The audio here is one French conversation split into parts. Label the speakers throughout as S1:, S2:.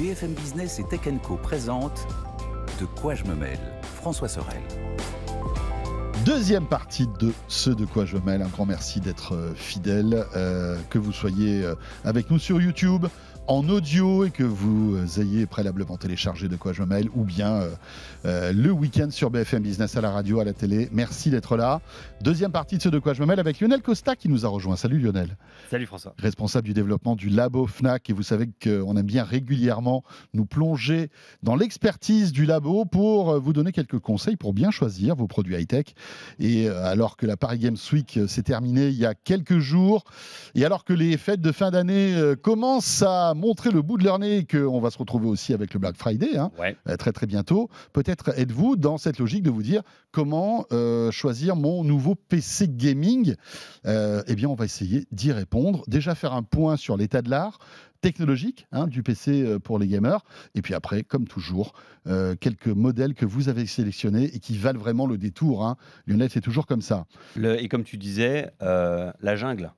S1: BFM Business et Tech Co présente De quoi je me mêle François Sorel.
S2: Deuxième partie de ce de quoi je me mêle. Un grand merci d'être euh, fidèle, euh, que vous soyez euh, avec nous sur YouTube, en audio et que vous euh, ayez préalablement téléchargé De quoi je Mêle ou bien euh, euh, le week-end sur BFM Business à la radio, à la télé. Merci d'être là. Deuxième partie de ce De quoi je me mêle avec Lionel Costa qui nous a rejoint. Salut Lionel. Salut François. Responsable du développement du labo FNAC et vous savez qu'on aime bien régulièrement nous plonger dans l'expertise du labo pour vous donner quelques conseils pour bien choisir vos produits high-tech. Et alors que la Paris Games Week s'est terminée il y a quelques jours et alors que les fêtes de fin d'année commencent à Montrer le bout de leur nez qu'on va se retrouver aussi avec le Black Friday hein, euh, très très bientôt. Peut-être êtes-vous dans cette logique de vous dire comment euh, choisir mon nouveau PC gaming euh, Eh bien, on va essayer d'y répondre. Déjà faire un point sur l'état de l'art technologique hein, du PC pour les gamers. Et puis après, comme toujours, quelques modèles que vous avez sélectionnés et qui valent vraiment le détour. Hein. Lionel, c'est toujours comme ça.
S1: et comme tu disais, la jungle.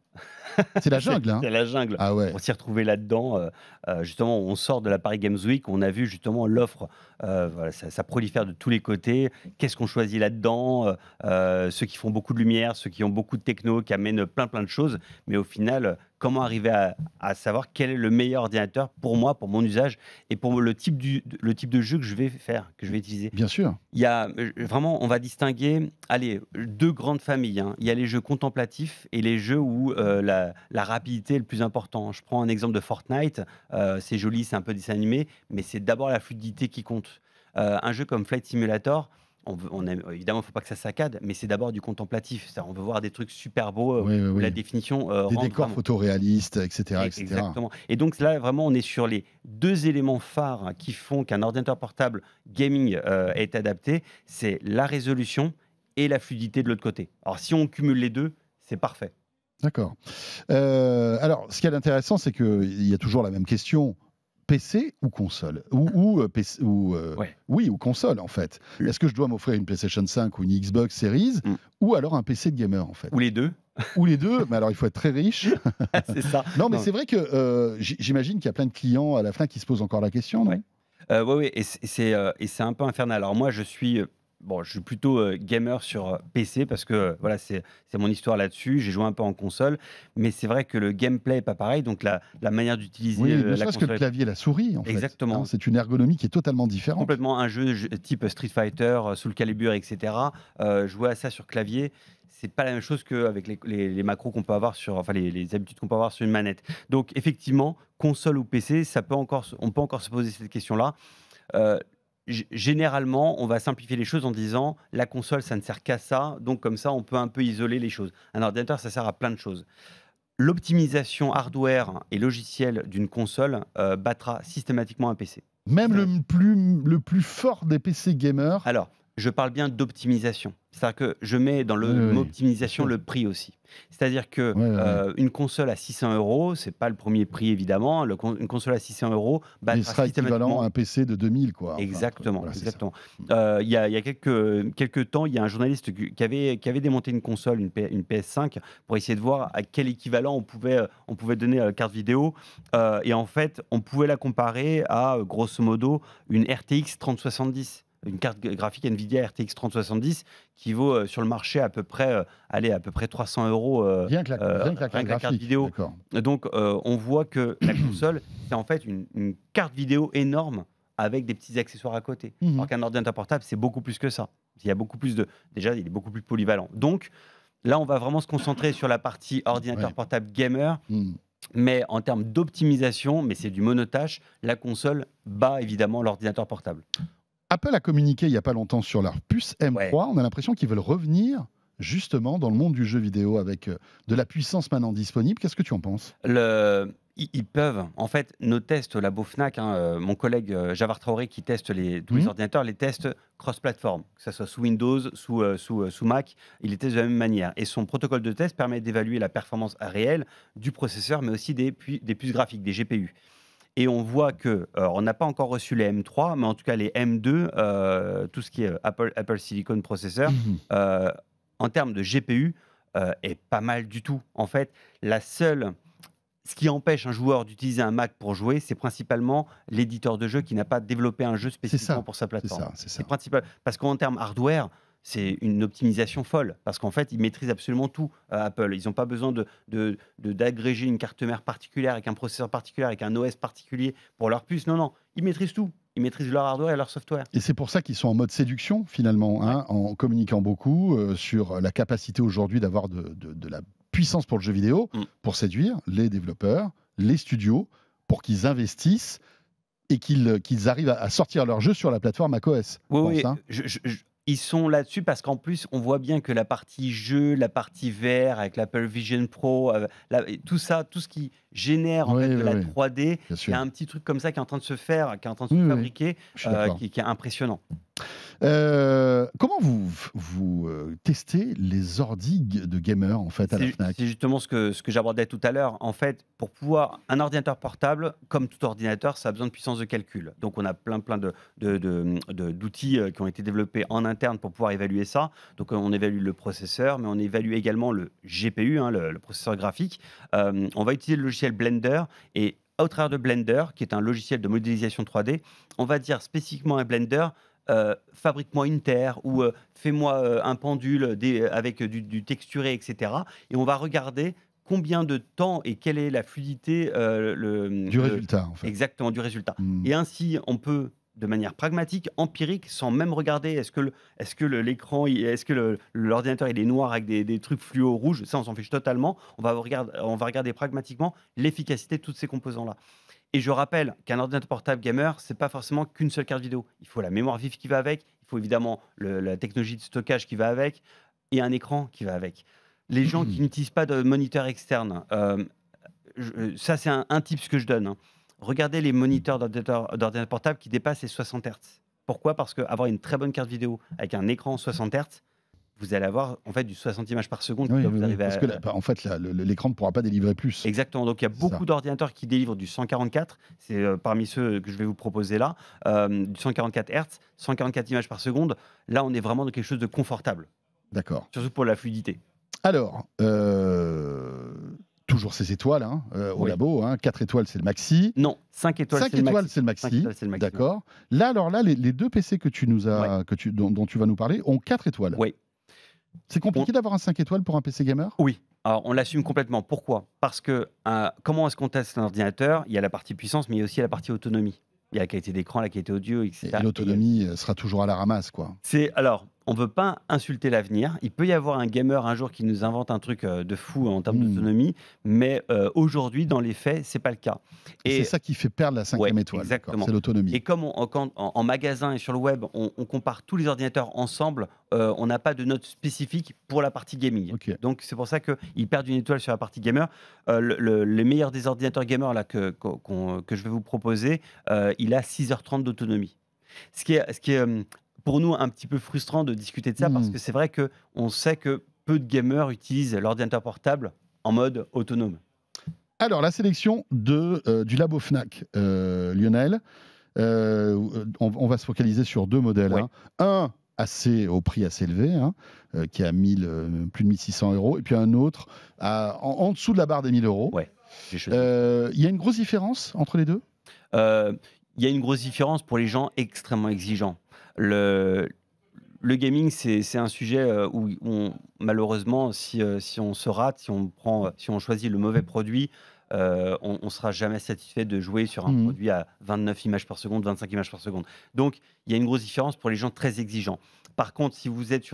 S1: C'est la jungle. Hein. C'est la jungle. Ah on s'y retrouvé là-dedans. Euh, euh, justement, on sort de la Paris Games Week. On a vu justement l'offre. Euh, ça, prolifère de tous les côtés. Qu'est-ce qu'on choisit là-dedans Ceux qui font beaucoup de lumière, ceux qui ont beaucoup de techno, qui amènent plein plein de choses. Mais au final, comment arriver à, savoir quel est le meilleur ordinateur pour moi, pour mon usage et pour le type, le type de jeu que je vais faire, que je vais utiliser. Bien sûr. Il y a euh, vraiment, on va distinguer, allez, deux grandes familles. Hein. Il y a les jeux contemplatifs et les jeux où euh, la, rapidité est le plus important. Je prends un exemple de Fortnite. Euh, c'est joli, c'est un peu dessin mais c'est d'abord la fluidité qui compte. un jeu comme Flight Simulator, évidemment, il ne faut pas que ça saccade, mais c'est d'abord du contemplatif. On veut voir des trucs super beaux, euh, la définition. Euh, des décors
S2: photoréalistes, etc., Exactement.
S1: Et donc là, vraiment, on est sur les deux éléments phares qui font qu'un ordinateur portable gaming euh, est adapté c'est la résolution et la fluidité de l'autre côté. Alors, si on cumule les deux, c'est parfait.
S2: D'accord. alors, ce qui est intéressant, c'est qu'il y a toujours la même question. PC ou console ou, PC, ah. ou euh, euh, oui ou console en fait. Est-ce que je dois m'offrir une PlayStation 5 ou une Xbox Series mm. ou alors un PC de gamer en fait Ou les deux ou les deux, mais alors il faut être très riche.
S1: c'est ça. Non, mais c'est
S2: vrai que euh, j'imagine qu'il y a plein de clients à la fin qui se posent encore la question. Oui,
S1: oui, et c'est un peu infernal. Alors moi, je suis bon, je suis plutôt euh, gamer sur euh, PC parce que euh, voilà, c'est mon histoire là-dessus. J'ai joué un peu en console, mais c'est vrai que le gameplay est pas pareil. Donc la, la manière d'utiliser oui, la que le clavier,
S2: la souris, en Exactement. fait. Hein, c'est une ergonomie qui est totalement différente.
S1: Complètement un jeu, type Street Fighter, Soul Calibur, etc. jouer à ça sur clavier, c'est pas la même chose qu'avec les, les, les, macros qu'on peut avoir sur, enfin les, les habitudes qu'on peut avoir sur une manette. Donc effectivement, console ou PC, ça peut encore, on peut encore se poser cette question-là. Euh, généralement, on va simplifier les choses en disant la console, ça ne sert qu'à ça, donc comme ça, on peut un peu isoler les choses. Un ordinateur, ça sert à plein de choses. L'optimisation hardware et logiciel d'une console euh, battra systématiquement un PC.
S2: Même le plus, le plus fort des PC gamers.
S1: Alors, je parle bien d'optimisation. C'est-à-dire que je mets dans l'optimisation le prix aussi. C'est-à-dire que euh, une console à 600 euros, c'est pas le premier prix évidemment. une console à 600 euros Il sera équivalent à un PC de 2000 quoi. exactement, mm. euh, Il y, a, quelques quelques temps, il y a un journaliste qui avait qui avait démonté une console, une, PS5, pour essayer de voir à quel équivalent on pouvait on pouvait donner la euh, carte vidéo. et en fait, on pouvait la comparer à grosso modo une RTX 3070 une carte graphique Nvidia RTX 3070 qui vaut euh, sur le marché à peu près, euh, à peu près 300 euros. Euh, rien que la, carte vidéo. Donc, on voit que la console, c'est en fait une, carte vidéo énorme avec des petits accessoires à côté. Mhm. Alors qu'un ordinateur portable, c'est beaucoup plus que ça. Il y a beaucoup plus de. Déjà, il est beaucoup plus polyvalent. Donc, là, on va vraiment se concentrer sur la partie ordinateur portable gamer. Mhm. Mais en termes d'optimisation, mais c'est du monotache, la console bat évidemment l'ordinateur portable.
S2: Apple a communiqué il n'y a pas longtemps sur leur puce M3. On a l'impression qu'ils veulent revenir justement dans le monde du jeu vidéo avec euh, de la puissance maintenant disponible. Qu'est-ce que tu en penses
S1: le... Ils peuvent. En fait, nos tests la FNAC, hein, euh, mon collègue euh, Javar Traoré qui teste les, tous les ordinateurs, les tests cross-platform, que ce soit sous Windows, sous, sous, Mac, il les teste de la même manière. Et son protocole de test permet d'évaluer la performance réelle du processeur, mais aussi des, des puces graphiques, des GPU. Et on voit que, euh, on n'a pas encore reçu les M3, mais en tout cas les M2, euh, tout ce qui est Apple, Apple Silicon Processor, mhm. euh, en termes de GPU, est pas mal du tout. En fait, la seule ce qui empêche un joueur d'utiliser un Mac pour jouer, c'est principalement l'éditeur de jeu qui n'a pas développé un jeu spécifiquement pour sa plateforme. C'est principal parce qu'en termes hardware, c'est une optimisation folle parce qu'en fait, ils maîtrisent absolument tout à euh, Apple. Ils n'ont pas besoin de, d'agréger une carte mère particulière avec un processeur particulier, avec un OS particulier pour leur puce. Non, non, ils maîtrisent tout. Ils maîtrisent leur hardware et leur software.
S2: Et c'est pour ça qu'ils sont en mode séduction, finalement, hein, en communiquant beaucoup euh, sur la capacité aujourd'hui d'avoir de, la puissance pour le jeu vidéo, mm. pour séduire les développeurs, les studios, pour qu'ils investissent et qu'ils euh, arrivent à sortir leur jeu sur la plateforme macOS. Oui, oui.
S1: je, hein ils sont là-dessus parce qu'en plus, on voit bien que la partie jeu, la partie vert avec l'Apple Vision Pro, euh, tout ça, tout ce qui génère en de la 3D, il y a un petit truc comme ça qui est en train de se faire, qui est en train de se fabriquer, euh, qui, est impressionnant. Euh,
S2: comment vous, vous euh, testez les ordi de gamers en fait à la
S1: Fnac C'est justement ce que, ce que j'abordais tout à l'heure. En fait, pour pouvoir un ordinateur portable, comme tout ordinateur, ça a besoin de puissance de calcul. Donc on a plein plein de, de, d'outils euh, qui ont été développés en interne pour pouvoir évaluer ça. Donc on évalue le processeur, mais on évalue également le GPU, hein, le, processeur graphique. on va utiliser le logiciel Blender et au travers de Blender, qui est un logiciel de modélisation 3D, on va dire spécifiquement un Blender, euh, fabrique-moi une terre ou euh, fais-moi euh, un pendule avec du, texturé, etc. Et on va regarder combien de temps et quelle est la fluidité du résultat. Exactement, du résultat. Hmm. Et ainsi, on peut de manière pragmatique, empirique, sans même regarder est-ce que l'écran, est-ce que l'ordinateur est noir avec des, trucs fluo rouges, ça on s'en fiche totalement. On va regarder, pragmatiquement l'efficacité de tous ces composants là. Et je rappelle qu'un ordinateur portable gamer, c'est pas forcément qu'une seule carte vidéo. Il faut la mémoire vive qui va avec, il faut évidemment la technologie de stockage qui va avec et un écran qui va avec. Les gens qui n'utilisent pas de moniteur externe, euh, euh, ça c'est un, un tip que je donne. Hein. Regardez les moniteurs d'ordinateur portable qui dépassent les 60 Hz. Pourquoi Parce qu'avoir une très bonne carte vidéo avec un écran 60 Hz, vous allez avoir en fait du 60 images par seconde. parce que bah, en fait, l'écran ne pourra pas délivrer plus. Exactement. Donc il y a beaucoup d'ordinateurs qui délivrent du 144. C'est euh, parmi ceux que je vais vous proposer là, euh, du 144 Hz, 144 images par seconde. Là, on est vraiment dans quelque chose de confortable. D'accord. Surtout pour la fluidité.
S2: Alors. Euh, toujours ces étoiles hein, au labo. Hein. 4 étoiles, c'est le maxi. Non, 5 étoiles, c'est le, maxi. étoiles, le maxi. D'accord. Là, alors là, les, deux PC que tu nous as, que tu, dont, dont, tu vas nous parler ont 4 étoiles. Oui, c'est compliqué d'avoir un 5 étoiles pour un PC gamer Oui.
S1: Alors, on l'assume complètement. Pourquoi Parce que euh, comment est-ce qu'on teste un ordinateur Il y a la partie puissance, mais il y a aussi la partie autonomie. Il y a la qualité d'écran, la qualité audio, etc. Et l'autonomie
S2: euh, sera toujours à la ramasse, quoi.
S1: C'est alors on ne veut pas insulter l'avenir. Il peut y avoir un gamer un jour qui nous invente un truc euh, de fou en termes hmm. d'autonomie, mais euh, aujourd'hui, dans les faits, c'est pas le cas. Et c'est ça qui fait perdre la cinquième étoile. Exactement. C'est l'autonomie. Et comme en, magasin et sur le web, on, compare tous les ordinateurs ensemble, euh, on n'a pas de note spécifique pour la partie gaming. Donc c'est pour ça qu'ils perdent une étoile sur la partie gamer. le, les meilleurs des ordinateurs gamers là que, je vais vous proposer, il a 6h30 d'autonomie. ce qui est hum, pour nous un petit peu frustrant de discuter de ça parce mmh. que c'est vrai que on sait que peu de gamers utilisent l'ordinateur portable en mode autonome.
S2: Alors, la sélection de, euh, du labo FNAC, euh, Lionel, euh, on, va se focaliser sur deux modèles. Hein. Un assez, au prix assez élevé, hein, qui est à plus de 1600 euros, et puis un autre en, dessous de la barre des 1000 euros. Il y a une grosse différence entre les deux
S1: Il y a une grosse différence pour les gens extrêmement exigeants le, gaming, c'est un sujet euh, où malheureusement, euh, si, on se rate, si on, prend, euh, si on choisit le mauvais produit, on, ne sera jamais satisfait de jouer sur un mhm. produit à 29 images par seconde, 25 images par seconde. Donc, il y a une grosse différence pour les gens très exigeants. Par contre, si vous êtes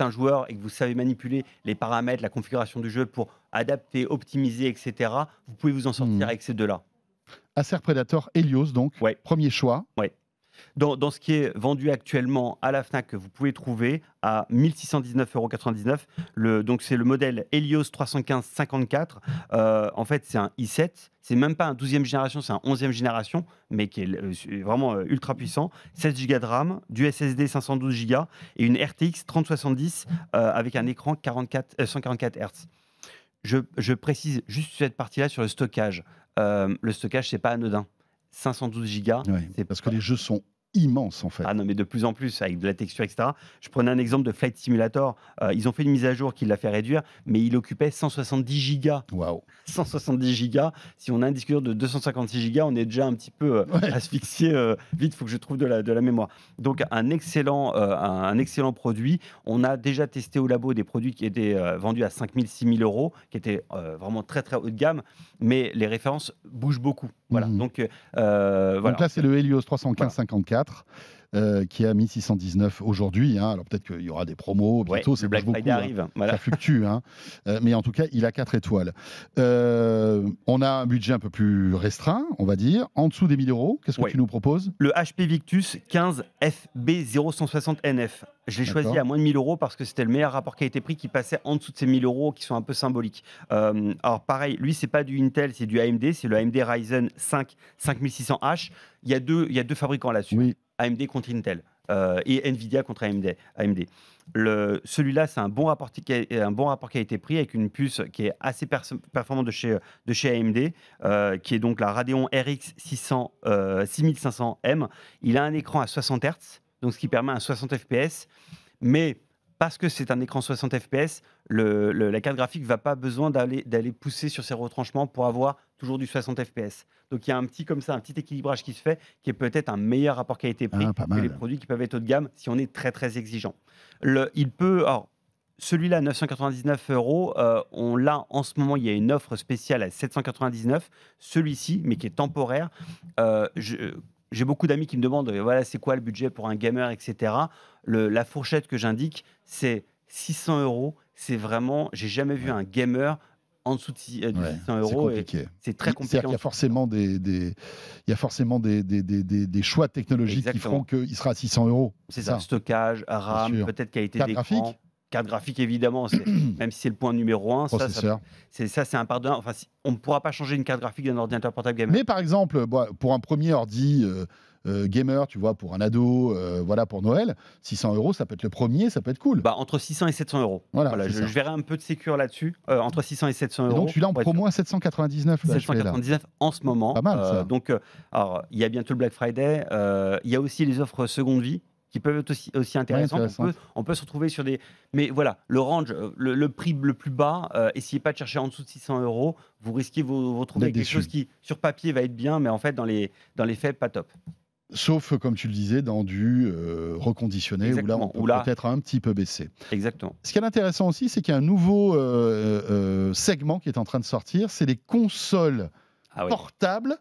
S1: un, joueur et que vous savez manipuler les paramètres, la configuration du jeu pour adapter, optimiser, etc., vous pouvez vous en sortir mhm. avec ces deux-là. Acer Predator, Helios, donc, premier choix. Ouais dans, ce qui est vendu actuellement à la FNAC, que vous pouvez trouver à 1619,99 euros. Donc c'est le modèle Helios 315-54. Euh, en fait, c'est un i7. C'est même pas un 12e génération, c'est un 11e génération, mais qui est euh, vraiment euh, ultra puissant. 16 Go de RAM, du SSD 512 Go et une RTX 3070 avec un écran 144 Hz. Je, je, précise juste cette partie-là sur le stockage. le stockage, c'est pas anodin. 512 gigas. parce que les jeux sont immenses en fait. Ah non, mais de plus en plus, avec de la texture, etc. Je prenais un exemple de Flight Simulator. Euh, ils ont fait une mise à jour qui l'a fait réduire, mais il occupait 170 gigas. Waouh 170 gigas. Si on a un disque dur de 256 gigas, on est déjà un petit peu euh, asphyxié. Euh, vite, il faut que je trouve de la, de la mémoire. Donc, un excellent, un, excellent produit. On a déjà testé au labo des produits qui étaient vendus à 5000, 6000 euros, qui étaient vraiment très, très haut de gamme, mais les références bougent beaucoup. Voilà. Mmh. Donc, euh, euh, voilà. Donc là,
S2: c'est le Helios 315-54. Euh, qui est à 1619 aujourd'hui. Hein. Alors peut-être qu'il y aura des promos bientôt, c'est Black Friday hein. arrive. Ça fluctue, hein. Euh, mais en tout cas, il a 4 étoiles. Euh, on a un budget un peu plus restreint, on va dire, en dessous des 1000 euros. Qu'est-ce que tu nous proposes
S1: Le HP Victus 15 FB 0160 NF. Je l'ai choisi à moins de 1000 euros parce que c'était le meilleur rapport qualité-prix qui passait en dessous de ces 1000 euros qui sont un peu symboliques. alors pareil, lui c'est pas du Intel, c'est du AMD, c'est le AMD Ryzen 5 5600H. Il y a deux, il y a deux fabricants là-dessus. AMD contre Intel. Euh, et Nvidia contre AMD. AMD. Celui-là, c'est un, bon rapport, un bon rapport qualité-prix avec une puce qui est assez performante de chez, de chez AMD, euh, qui est donc la Radeon RX 600, 6500M. Il a un écran à 60 Hz, donc ce qui permet un 60 FPS, mais parce que c'est un écran 60 fps, le, la carte graphique va pas besoin d'aller pousser sur ses retranchements pour avoir toujours du 60 fps. Donc il y a un petit comme ça, un petit équilibrage qui se fait, qui est peut-être un meilleur rapport qualité-prix ah, que les produits qui peuvent être haut de gamme si on est très très exigeant. Le, il peut, celui-là, 999 euros, euh, on l'a en ce moment, il y a une offre spéciale à 799. Celui-ci, mais qui est temporaire, euh, je, j'ai beaucoup d'amis qui me demandent voilà, c'est quoi le budget pour un gamer, etc. Le, la fourchette que j'indique, c'est 600 euros. C'est vraiment, j'ai jamais vu un gamer en dessous de 600 euh, euros. C'est très compliqué.
S2: Il y a forcément des, il
S1: y a forcément des, des, des choix technologiques qui feront
S2: qu'il sera à 600 euros. C'est ça.
S1: Stockage, RAM, peut-être qualité d'écran. Carte graphique, évidemment, même si c'est le point numéro un, ça, ça, c'est pardon Enfin, on ne pourra pas changer une carte graphique d'un ordinateur portable gamer. Mais par
S2: exemple, euh, bah, pour un premier ordi euh, euh, gamer, tu vois, pour un ado, voilà, pour Noël,
S1: 600 euros, ça peut être le premier, ça peut être cool. Bah, entre 600 et 700 euros. Voilà, je, verrai un peu de sécure là-dessus. entre 600 et 700 euros. donc celui-là en
S2: promo à 799. 799
S1: en ce moment. Pas mal. Ça. donc, alors, il y a bientôt le Black Friday. Il y a aussi les offres seconde vie qui peuvent être aussi, aussi on, peut, se retrouver sur des. Mais voilà, le range, euh, le, prix le plus bas, euh, essayez pas de chercher en dessous de 600 euros. Vous risquez de vous, retrouver avec quelque chose qui, sur papier, va être bien, mais en fait, dans les, dans les faits, pas top.
S2: Sauf, euh, comme tu le disais, dans du reconditionné, ou où là, on peut être un petit peu baisser. Exactement. Ce qui est intéressant aussi, c'est qu'il y a un nouveau segment qui est en train de sortir c'est les consoles ah portables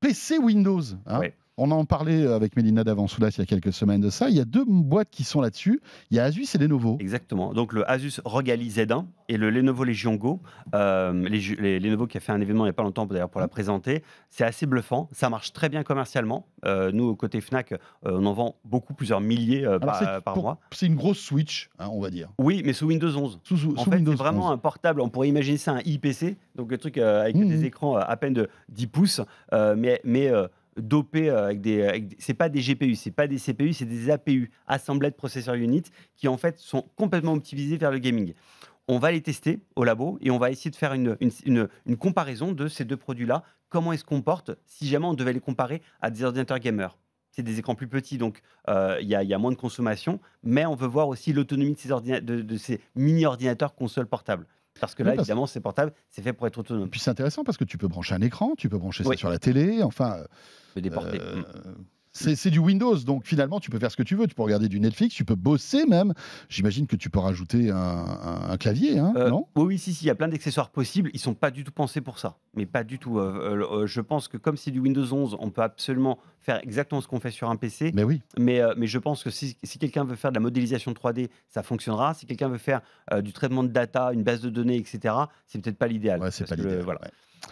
S2: PC Windows. Hein. On en parlait avec Mélina d'Avansoulas il y a quelques semaines de ça. Il y a deux boîtes qui sont là-dessus. Il y a Asus et Lenovo.
S1: Exactement. Donc le Asus Rogali Z1 et le Lenovo Legion Go. Euh, Lenovo qui a fait un événement il n'y a pas longtemps d'ailleurs pour la présenter. C'est assez bluffant. Ça marche très bien commercialement. Euh, nous, côté Fnac, euh, on en vend beaucoup, plusieurs milliers euh, par, mois.
S2: C'est une grosse Switch, hein, on va dire.
S1: Oui, mais sous Windows 11. en fait, c'est vraiment un portable. On pourrait imaginer ça un IPC, donc le truc avec des mmh. écrans à peine de 10 pouces, mais, mais dopés euh, avec des. c'est pas des GPU, c'est pas des CPU, c'est des APU, de processeurs Unit, qui en fait sont complètement optimisés vers le gaming. On va les tester au labo et on va essayer de faire une, comparaison de ces deux produits-là. Comment ils se comportent, si jamais on devait les comparer à des ordinateurs gamers c'est des écrans plus petits, donc euh, il y, a moins de consommation, mais on veut voir aussi l'autonomie de ces, de ces mini-ordinateurs console portables. Parce que là, évidemment,
S2: c'est portable, c'est fait pour être autonome. puis c'est intéressant parce que tu peux brancher un écran, tu peux brancher ça sur la télé, enfin. Tu peux déporter. C'est du Windows, donc finalement, tu peux faire ce que tu veux. Tu peux regarder du Netflix, tu peux bosser même. J'imagine que tu peux rajouter un, clavier, hein,
S1: euh, non Oui, si, si, il y a plein d'accessoires possibles. Ils sont pas du tout pensés pour ça, mais pas du tout. Euh, euh, je pense que comme c'est du Windows 11, on peut absolument faire exactement ce qu'on fait sur un PC. Mais oui. Mais, je pense que si, quelqu'un veut faire de la modélisation 3D, ça fonctionnera. Si quelqu'un veut faire du traitement de data, une base de données, etc., c'est peut-être pas l'idéal. Ouais, c'est pas l'idéal. Voilà.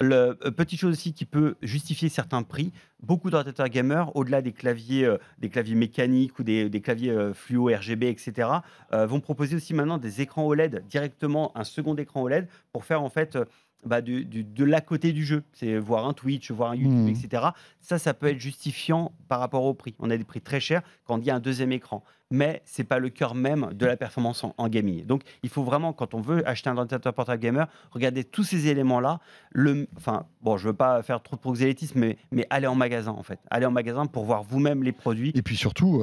S1: Euh, petite chose aussi qui peut justifier certains prix, beaucoup d'ordinateurs gamers, au-delà des claviers, euh, des claviers mécaniques ou des, claviers euh, fluo RGB, etc., vont proposer aussi maintenant des écrans OLED directement, un second écran OLED pour faire en fait bah, du, de l'à côté du jeu. C'est voir un Twitch, voir un YouTube, mmh. etc. Ça, ça peut être justifiant par rapport au prix. On a des prix très chers quand il y a un deuxième écran. Mais c'est pas le cœur même de la performance en, gaming. Donc, il faut vraiment, quand on veut acheter un ordinateur portable gamer, regarder tous ces éléments-là. Le, enfin, bon, je veux pas faire trop de proxélétisme, mais, mais allez en magasin, en fait. Allez en magasin pour voir vous-même les produits. Et puis surtout,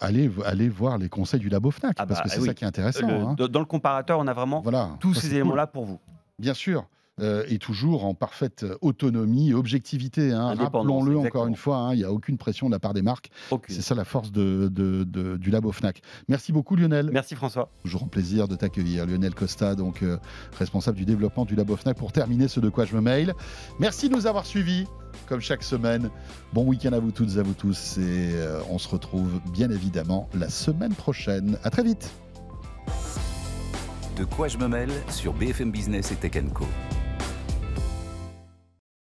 S1: allez,
S2: euh, allez voir les conseils du labo FNAC, ah parce bah, que c'est ça qui est intéressant. Hein.
S1: Dans le comparateur, on a vraiment voilà, tous ces éléments-là
S2: pour vous bien sûr. Euh, et toujours en parfaite euh, autonomie, objectivité. Hein. Rappelons-le encore une fois, hein, il n'y a aucune pression de la part des marques. C'est ça la force de, du Labo FNAC. Merci beaucoup Lionel. Merci François. Toujours un plaisir de t'accueillir. Lionel Costa, donc euh, responsable du développement du Labo FNAC, pour terminer ce de quoi je me mail. Merci de nous avoir suivis, comme chaque semaine. Bon week-end à vous toutes, et à vous tous. Et on se retrouve bien évidemment la semaine prochaine. À très vite.
S1: De quoi je me mêle sur BFM Business et
S2: Tech Co.